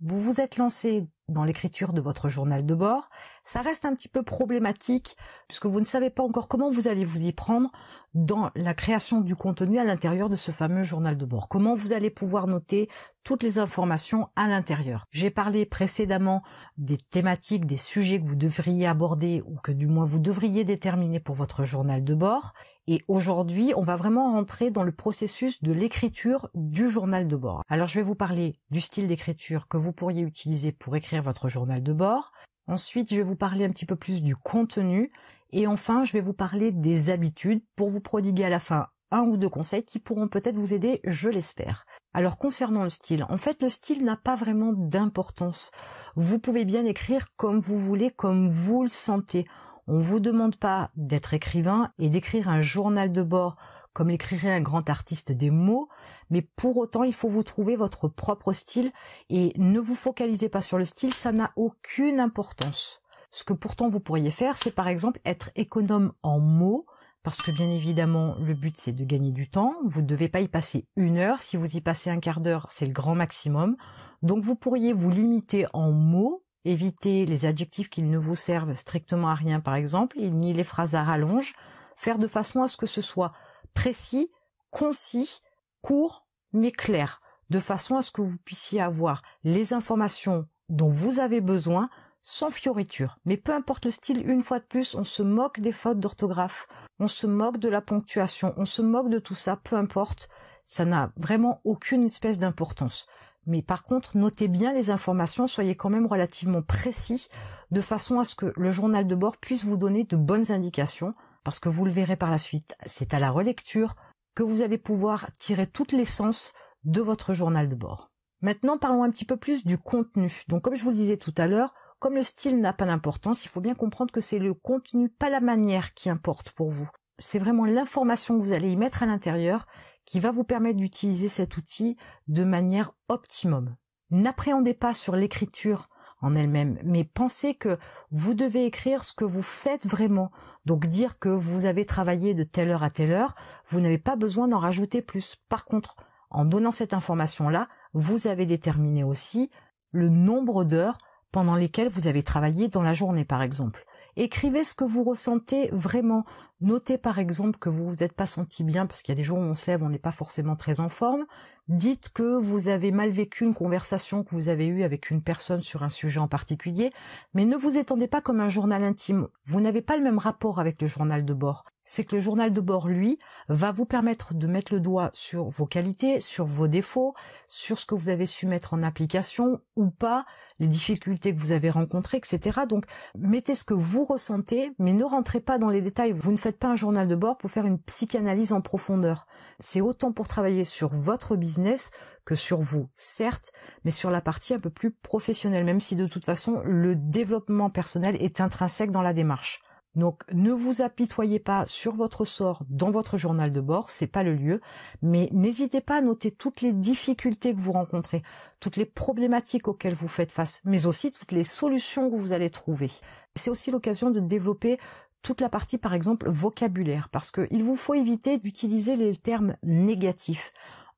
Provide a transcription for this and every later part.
Vous vous êtes lancé dans l'écriture de votre journal de bord ça reste un petit peu problématique puisque vous ne savez pas encore comment vous allez vous y prendre dans la création du contenu à l'intérieur de ce fameux journal de bord. Comment vous allez pouvoir noter toutes les informations à l'intérieur. J'ai parlé précédemment des thématiques, des sujets que vous devriez aborder ou que du moins vous devriez déterminer pour votre journal de bord. Et aujourd'hui, on va vraiment rentrer dans le processus de l'écriture du journal de bord. Alors je vais vous parler du style d'écriture que vous pourriez utiliser pour écrire votre journal de bord. Ensuite, je vais vous parler un petit peu plus du contenu. Et enfin, je vais vous parler des habitudes pour vous prodiguer à la fin un ou deux conseils qui pourront peut-être vous aider, je l'espère. Alors concernant le style, en fait le style n'a pas vraiment d'importance. Vous pouvez bien écrire comme vous voulez, comme vous le sentez. On ne vous demande pas d'être écrivain et d'écrire un journal de bord comme l'écrirait un grand artiste des mots, mais pour autant il faut vous trouver votre propre style et ne vous focalisez pas sur le style, ça n'a aucune importance. Ce que pourtant vous pourriez faire, c'est par exemple être économe en mots, parce que bien évidemment le but c'est de gagner du temps, vous ne devez pas y passer une heure, si vous y passez un quart d'heure c'est le grand maximum, donc vous pourriez vous limiter en mots éviter les adjectifs qui ne vous servent strictement à rien par exemple, ni les phrases à rallonge, faire de façon à ce que ce soit précis, concis, court, mais clair, de façon à ce que vous puissiez avoir les informations dont vous avez besoin sans fioriture. Mais peu importe le style, une fois de plus, on se moque des fautes d'orthographe, on se moque de la ponctuation, on se moque de tout ça, peu importe, ça n'a vraiment aucune espèce d'importance. Mais par contre, notez bien les informations, soyez quand même relativement précis, de façon à ce que le journal de bord puisse vous donner de bonnes indications, parce que vous le verrez par la suite, c'est à la relecture que vous allez pouvoir tirer toute l'essence de votre journal de bord. Maintenant, parlons un petit peu plus du contenu. Donc, comme je vous le disais tout à l'heure, comme le style n'a pas d'importance, il faut bien comprendre que c'est le contenu, pas la manière qui importe pour vous. C'est vraiment l'information que vous allez y mettre à l'intérieur qui va vous permettre d'utiliser cet outil de manière optimum. N'appréhendez pas sur l'écriture en elle-même, mais pensez que vous devez écrire ce que vous faites vraiment. Donc dire que vous avez travaillé de telle heure à telle heure, vous n'avez pas besoin d'en rajouter plus. Par contre, en donnant cette information-là, vous avez déterminé aussi le nombre d'heures pendant lesquelles vous avez travaillé dans la journée, par exemple. Écrivez ce que vous ressentez vraiment. Notez par exemple que vous vous êtes pas senti bien parce qu'il y a des jours où on se lève, on n'est pas forcément très en forme. Dites que vous avez mal vécu une conversation que vous avez eue avec une personne sur un sujet en particulier, mais ne vous étendez pas comme un journal intime. Vous n'avez pas le même rapport avec le journal de bord. C'est que le journal de bord, lui, va vous permettre de mettre le doigt sur vos qualités, sur vos défauts, sur ce que vous avez su mettre en application ou pas, les difficultés que vous avez rencontrées, etc. Donc, mettez ce que vous ressentez, mais ne rentrez pas dans les détails. Vous ne faites pas un journal de bord pour faire une psychanalyse en profondeur. C'est autant pour travailler sur votre business que sur vous, certes, mais sur la partie un peu plus professionnelle, même si de toute façon le développement personnel est intrinsèque dans la démarche. Donc ne vous apitoyez pas sur votre sort dans votre journal de bord, c'est pas le lieu, mais n'hésitez pas à noter toutes les difficultés que vous rencontrez, toutes les problématiques auxquelles vous faites face, mais aussi toutes les solutions que vous allez trouver. C'est aussi l'occasion de développer toute la partie par exemple vocabulaire parce qu'il vous faut éviter d'utiliser les termes négatifs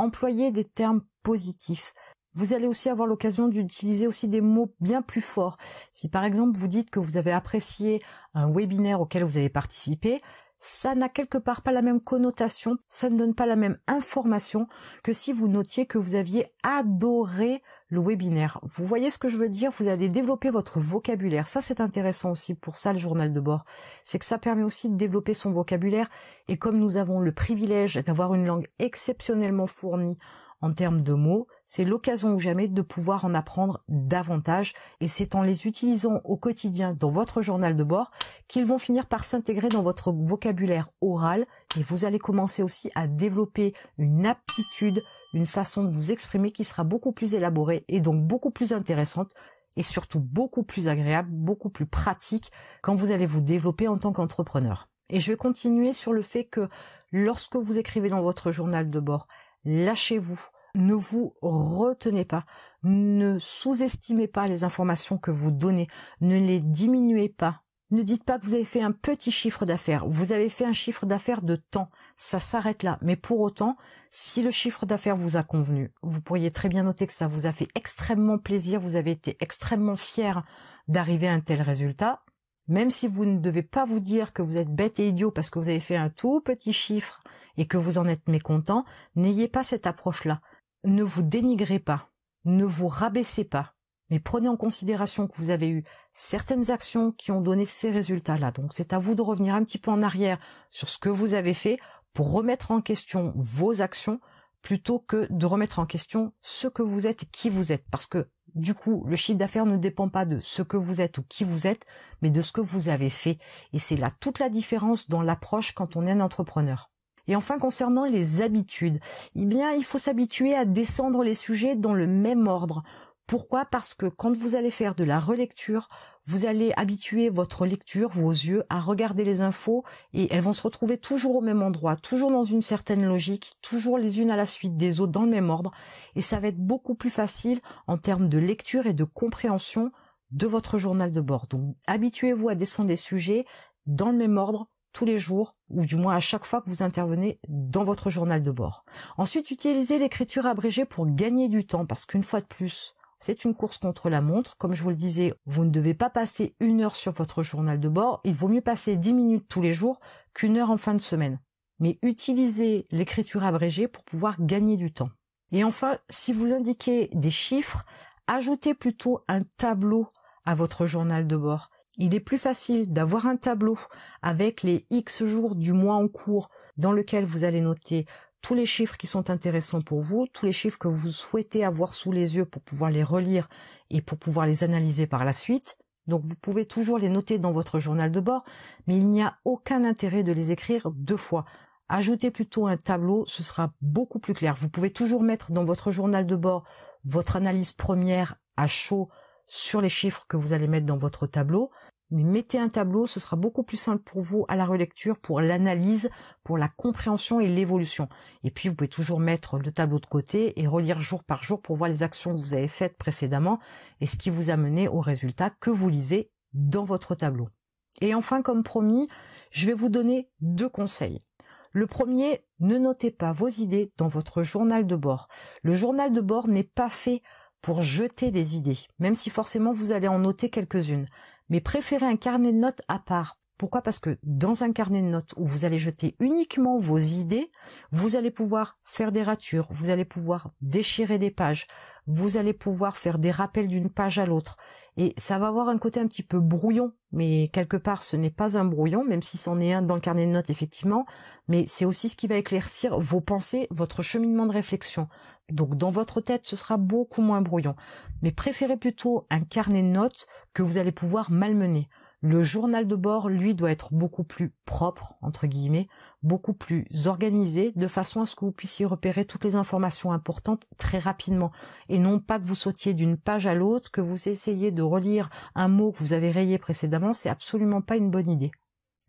employez des termes positifs. Vous allez aussi avoir l'occasion d'utiliser aussi des mots bien plus forts. Si par exemple vous dites que vous avez apprécié un webinaire auquel vous avez participé, ça n'a quelque part pas la même connotation, ça ne donne pas la même information que si vous notiez que vous aviez adoré le webinaire. Vous voyez ce que je veux dire Vous allez développer votre vocabulaire. Ça, c'est intéressant aussi pour ça, le journal de bord. C'est que ça permet aussi de développer son vocabulaire. Et comme nous avons le privilège d'avoir une langue exceptionnellement fournie en termes de mots, c'est l'occasion ou jamais de pouvoir en apprendre davantage et c'est en les utilisant au quotidien dans votre journal de bord qu'ils vont finir par s'intégrer dans votre vocabulaire oral et vous allez commencer aussi à développer une aptitude une façon de vous exprimer qui sera beaucoup plus élaborée et donc beaucoup plus intéressante et surtout beaucoup plus agréable, beaucoup plus pratique quand vous allez vous développer en tant qu'entrepreneur. Et je vais continuer sur le fait que lorsque vous écrivez dans votre journal de bord, lâchez-vous, ne vous retenez pas, ne sous-estimez pas les informations que vous donnez, ne les diminuez pas, ne dites pas que vous avez fait un petit chiffre d'affaires. Vous avez fait un chiffre d'affaires de temps. Ça s'arrête là. Mais pour autant, si le chiffre d'affaires vous a convenu, vous pourriez très bien noter que ça vous a fait extrêmement plaisir. Vous avez été extrêmement fier d'arriver à un tel résultat. Même si vous ne devez pas vous dire que vous êtes bête et idiot parce que vous avez fait un tout petit chiffre et que vous en êtes mécontent, n'ayez pas cette approche-là. Ne vous dénigrez pas. Ne vous rabaissez pas. Mais prenez en considération que vous avez eu certaines actions qui ont donné ces résultats-là. Donc c'est à vous de revenir un petit peu en arrière sur ce que vous avez fait pour remettre en question vos actions plutôt que de remettre en question ce que vous êtes et qui vous êtes. Parce que du coup, le chiffre d'affaires ne dépend pas de ce que vous êtes ou qui vous êtes, mais de ce que vous avez fait. Et c'est là toute la différence dans l'approche quand on est un entrepreneur. Et enfin, concernant les habitudes, eh bien, il faut s'habituer à descendre les sujets dans le même ordre. Pourquoi Parce que quand vous allez faire de la relecture, vous allez habituer votre lecture, vos yeux, à regarder les infos et elles vont se retrouver toujours au même endroit, toujours dans une certaine logique, toujours les unes à la suite des autres dans le même ordre. Et ça va être beaucoup plus facile en termes de lecture et de compréhension de votre journal de bord. Donc habituez-vous à descendre les sujets dans le même ordre tous les jours ou du moins à chaque fois que vous intervenez dans votre journal de bord. Ensuite, utilisez l'écriture abrégée pour gagner du temps parce qu'une fois de plus, c'est une course contre la montre. Comme je vous le disais, vous ne devez pas passer une heure sur votre journal de bord. Il vaut mieux passer 10 minutes tous les jours qu'une heure en fin de semaine. Mais utilisez l'écriture abrégée pour pouvoir gagner du temps. Et enfin, si vous indiquez des chiffres, ajoutez plutôt un tableau à votre journal de bord. Il est plus facile d'avoir un tableau avec les X jours du mois en cours dans lequel vous allez noter tous les chiffres qui sont intéressants pour vous, tous les chiffres que vous souhaitez avoir sous les yeux pour pouvoir les relire et pour pouvoir les analyser par la suite. Donc vous pouvez toujours les noter dans votre journal de bord, mais il n'y a aucun intérêt de les écrire deux fois. Ajoutez plutôt un tableau, ce sera beaucoup plus clair. Vous pouvez toujours mettre dans votre journal de bord votre analyse première à chaud sur les chiffres que vous allez mettre dans votre tableau mais mettez un tableau, ce sera beaucoup plus simple pour vous à la relecture, pour l'analyse, pour la compréhension et l'évolution. Et puis vous pouvez toujours mettre le tableau de côté et relire jour par jour pour voir les actions que vous avez faites précédemment et ce qui vous a mené au résultat que vous lisez dans votre tableau. Et enfin, comme promis, je vais vous donner deux conseils. Le premier, ne notez pas vos idées dans votre journal de bord. Le journal de bord n'est pas fait pour jeter des idées, même si forcément vous allez en noter quelques-unes mais préférez un carnet de notes à part pourquoi Parce que dans un carnet de notes où vous allez jeter uniquement vos idées, vous allez pouvoir faire des ratures, vous allez pouvoir déchirer des pages, vous allez pouvoir faire des rappels d'une page à l'autre. Et ça va avoir un côté un petit peu brouillon, mais quelque part ce n'est pas un brouillon, même si c'en est un dans le carnet de notes effectivement, mais c'est aussi ce qui va éclaircir vos pensées, votre cheminement de réflexion. Donc dans votre tête, ce sera beaucoup moins brouillon. Mais préférez plutôt un carnet de notes que vous allez pouvoir malmener. Le journal de bord, lui, doit être beaucoup plus propre, entre guillemets, beaucoup plus organisé, de façon à ce que vous puissiez repérer toutes les informations importantes très rapidement, et non pas que vous sautiez d'une page à l'autre, que vous essayiez de relire un mot que vous avez rayé précédemment, c'est absolument pas une bonne idée.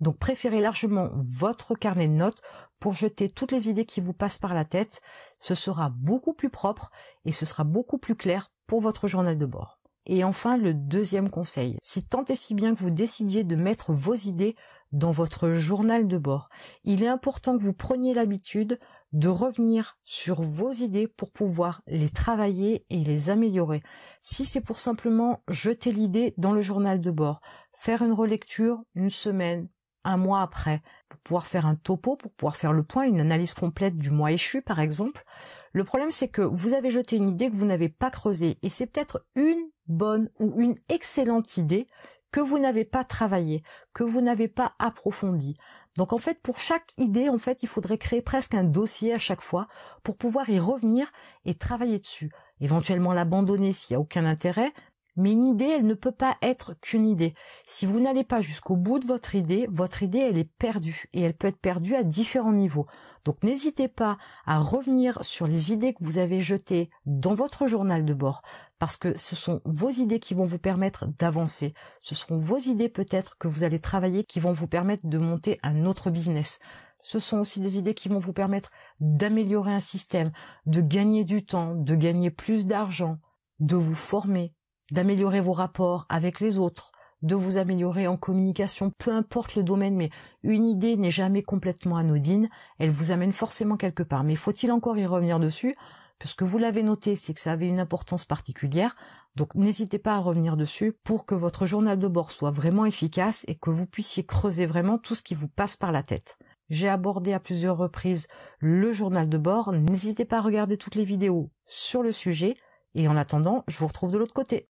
Donc préférez largement votre carnet de notes pour jeter toutes les idées qui vous passent par la tête, ce sera beaucoup plus propre et ce sera beaucoup plus clair pour votre journal de bord. Et enfin, le deuxième conseil. Si tant est si bien que vous décidiez de mettre vos idées dans votre journal de bord, il est important que vous preniez l'habitude de revenir sur vos idées pour pouvoir les travailler et les améliorer. Si c'est pour simplement jeter l'idée dans le journal de bord, faire une relecture une semaine, un mois après, pour pouvoir faire un topo, pour pouvoir faire le point, une analyse complète du mois échu par exemple, le problème c'est que vous avez jeté une idée que vous n'avez pas creusée et c'est peut-être une bonne ou une excellente idée que vous n'avez pas travaillé, que vous n'avez pas approfondi. Donc en fait, pour chaque idée, en fait, il faudrait créer presque un dossier à chaque fois pour pouvoir y revenir et travailler dessus. Éventuellement l'abandonner s'il n'y a aucun intérêt, mais une idée, elle ne peut pas être qu'une idée. Si vous n'allez pas jusqu'au bout de votre idée, votre idée, elle est perdue. Et elle peut être perdue à différents niveaux. Donc n'hésitez pas à revenir sur les idées que vous avez jetées dans votre journal de bord. Parce que ce sont vos idées qui vont vous permettre d'avancer. Ce seront vos idées peut-être que vous allez travailler qui vont vous permettre de monter un autre business. Ce sont aussi des idées qui vont vous permettre d'améliorer un système, de gagner du temps, de gagner plus d'argent, de vous former, d'améliorer vos rapports avec les autres, de vous améliorer en communication, peu importe le domaine, mais une idée n'est jamais complètement anodine, elle vous amène forcément quelque part. Mais faut-il encore y revenir dessus Puisque vous l'avez noté, c'est que ça avait une importance particulière, donc n'hésitez pas à revenir dessus pour que votre journal de bord soit vraiment efficace et que vous puissiez creuser vraiment tout ce qui vous passe par la tête. J'ai abordé à plusieurs reprises le journal de bord, n'hésitez pas à regarder toutes les vidéos sur le sujet, et en attendant, je vous retrouve de l'autre côté.